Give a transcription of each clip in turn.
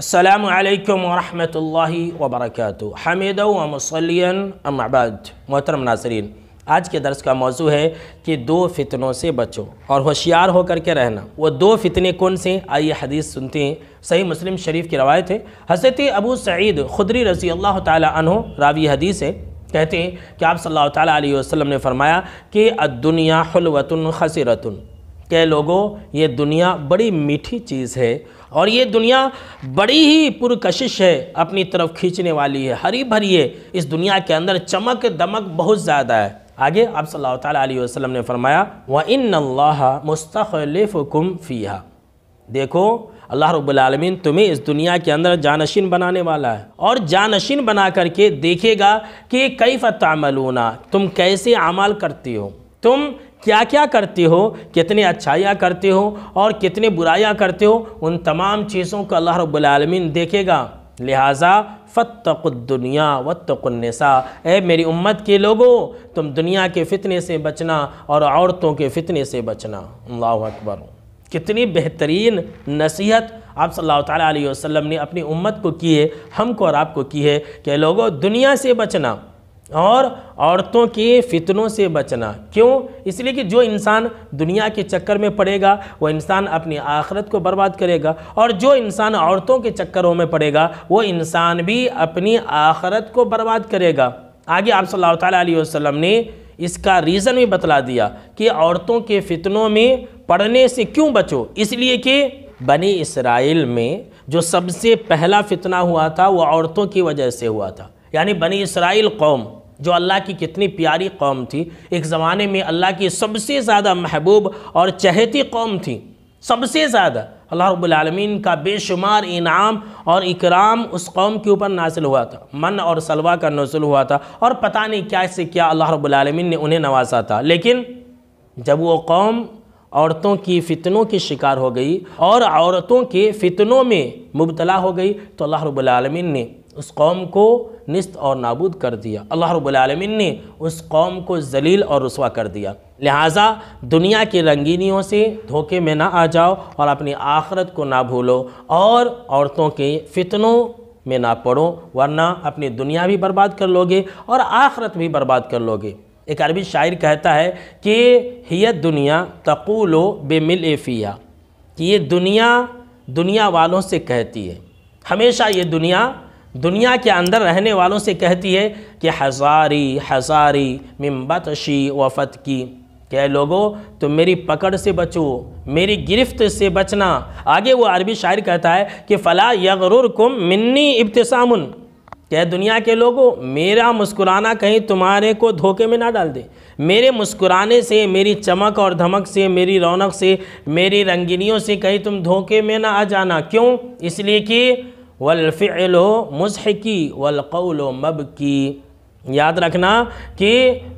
الله وبركاته वबरक हमीद वमसलिन अमाबाद محترم नासरीन आज के दर्स का मौजू है कि दो फितनों से बचो और होशियार होकर के रहना वो दो फितने कौन से आइए हदीस सुनते हैं सही मुस्लिम शरीफ की रवायत है हज़रत अबू सईद खुदरी रसी अल्लाह तहो रावी हदीस है कहते हैं कि आप सल्लल्लाहु अलैहि वसल्लम ने फरमाया कि दुनिया हलवतन खसरतन के लोगों ये दुनिया बड़ी मीठी चीज़ है और ये दुनिया बड़ी ही पुरकशिश है अपनी तरफ खींचने वाली है हरी भरी है इस दुनिया के अंदर चमक दमक बहुत ज़्यादा है आगे आप सल्लल्लाहु अलैहि वसल्लम ने फरमाया व इन अल्लाह फ़ीहा देखो अल्लाह रबालमीन तुम्हें इस दुनिया के अंदर जानशीन बनाने वाला है और जानशीन बना करके देखेगा कि कई फ़तामलूना तुम कैसे अमाल करती हो तुम क्या क्या करते हो कितने अच्छाइयाँ करते हो और कितने बुराइयाँ करते हो उन तमाम चीज़ों को अल्लाह रब्लमिन देखेगा लिहाजा फ़तुनिया वतुलनसा ए मेरी उम्मत के लोगों तुम दुनिया के फितने से बचना और औरतों के फितने से बचना अल्लाह अकबर कितनी बेहतरीन नसीहत आप सल्लल्लाहु अलैहि वसल्लम ने अपनी उम्मत को की है हमको और आपको की है कि लोगों दुनिया से बचना और औरतों के फितनों से बचना क्यों इसलिए कि जो इंसान दुनिया के चक्कर में पड़ेगा वह इंसान अपनी आखरत को बर्बाद करेगा और जो इंसान औरतों के चक्करों में पड़ेगा वो इंसान भी अपनी आखरत को बर्बाद करेगा आगे आप सल्लल्लाहु अलैहि वसल्लम ने इसका रीज़न भी बतला दिया कि औरतों के फितनों में पढ़ने से क्यों बचो इसलिए कि बनी इसराइल में जो सबसे पहला फितना हुआ था वो औरतों की वजह से हुआ था यानी बनी इसराइल कौम जो अल्लाह की कितनी प्यारी कौम थी एक ज़माने में अल्लाह की सबसे ज़्यादा महबूब और चहती कौम थी सबसे ज़्यादा अल्लाह रबालमीन का बेशुमार इनाम और इकराम उस कौम के ऊपर नासिल हुआ था मन और सलवा का नजुल हुआ था और पता नहीं क्या से क्या अल्लाह रबालमीन ने उन्हें नवाजा था लेकिन जब वो कौम औरतों की फ़ितनों की शिकार हो गई और औरतों के फ़ितनों में मुबतला हो गई तो अल्लाह रबालमीन ने उस कौम को नस्त और नाबूद कर दिया अल्लाह रबालमीन ने उस कौम को जलील और रसवा कर दिया लिहाजा दुनिया की रंगीनियों से धोखे में ना आ जाओ और अपनी आखरत को ना भूलो और औरतों के फितनों में ना पड़ो वरना अपनी दुनिया भी बर्बाद कर लोगे और आखरत भी बर्बाद कर लोगे एक अरबी शायर कहता है कि हिय दुनिया तकूलो बेमिल एफिया कि ये दुनिया दुनिया वालों से कहती है हमेशा ये दुनिया दुनिया के अंदर रहने वालों से कहती है कि हजारी हजारी शी वफत की क्या लोगो तुम मेरी पकड़ से बचो मेरी गिरफ्त से बचना आगे वो अरबी शायर कहता है कि फ़ला यगरुर कुम मिन्नी इब्तसामुन क्या दुनिया के लोगों मेरा मुस्कुराना कहीं तुम्हारे को धोखे में ना डाल दे मेरे मुस्कुराने से मेरी चमक और धमक से मेरी रौनक से मेरी रंगीनियों से कहीं तुम धोखे में ना आ जाना क्यों इसलिए कि वलफ़िल मुजहकी वलकौल की याद रखना कि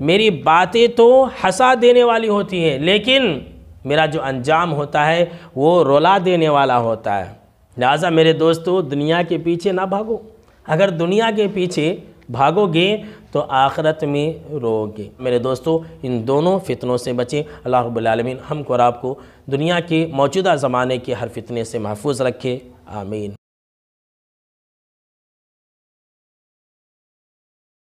मेरी बातें तो हंसा देने वाली होती हैं लेकिन मेरा जो अंजाम होता है वो रोला देने वाला होता है लिहाजा मेरे दोस्तों दुनिया के पीछे ना भागो अगर दुनिया के पीछे भागोगे तो आखरत में रोगे मेरे दोस्तों इन दोनों फितनों से बचें अल्लाह हम हमको और आपको दुनिया के मौजूदा ज़माने के हर फितने से महफूज रखे आमीन